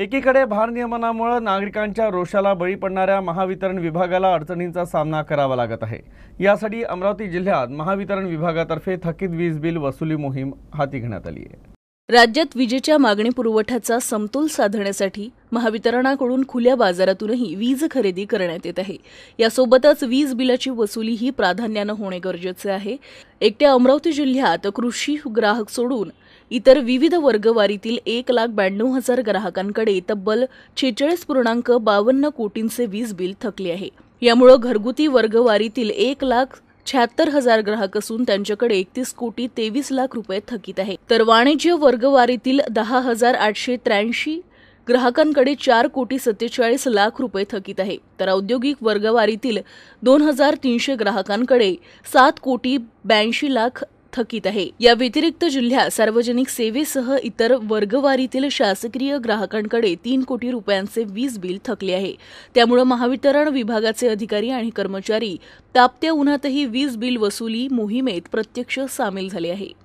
एकीकडे भारनियमनामुळे नागरिकांच्या रोषाला बळी पडणाऱ्या महावितरण विभागाला अडचणींचा सामना करावा लागत आहे यासाठी अमरावती जिल्ह्यात महावितरण विभागातर्फे थकीत वीज बिल वसुली मोहीम हाती घेण्यात आली आहे राज्यात विजेच्या मागणी पुरवठ्याचा समतोल साधण्यासाठी महावितरणाकडून खुल्या बाजारातूनही वीज खरेदी करण्यात येत आहे यासोबतच वीज बिलाची वसुलीही प्राधान्यानं होणे गरजेचे आहे एकट्या अमरावती जिल्ह्यात कृषी ग्राहक सोडून इतर विविध वर्गवारीतील एक लाख ब्याण्णव हजार ग्राहकांकडे तब्बल छेचाळीस पूर्णांक बावन्न कोटींचे वीज बिल थकले आहे यामुळे घरगुती वर्गवारीतील एक लाख शहात्तर हजार ग्राहक असून त्यांच्याकडे एकतीस कोटी तेवीस लाख रुपये थकीत आहे तर वाणिज्य वर्गवारीतील दहा हजार आठशे त्र्याऐंशी ग्राहकांकडे चार कोटी सत्तेचाळीस लाख रुपये थकीत आहे तर औद्योगिक वर्गवारीतील दोन हजार तीनशे ग्राहकांकडे सात कोटी ब्याऐंशी लाख थकीत आहे या व्यतिरिक्त जिल्ह्यात सार्वजनिक सेवेसह इतर वर्गवारीतील शासकीय ग्राहकांकडे तीन कोटी रुपयांचे वीज बिल थकले आहे त्यामुळे महावितरण विभागाचे अधिकारी आणि कर्मचारी तापत्या उन्हातही वीज बिल वसुली मोहिमेत प्रत्यक्ष सामील झाले आहे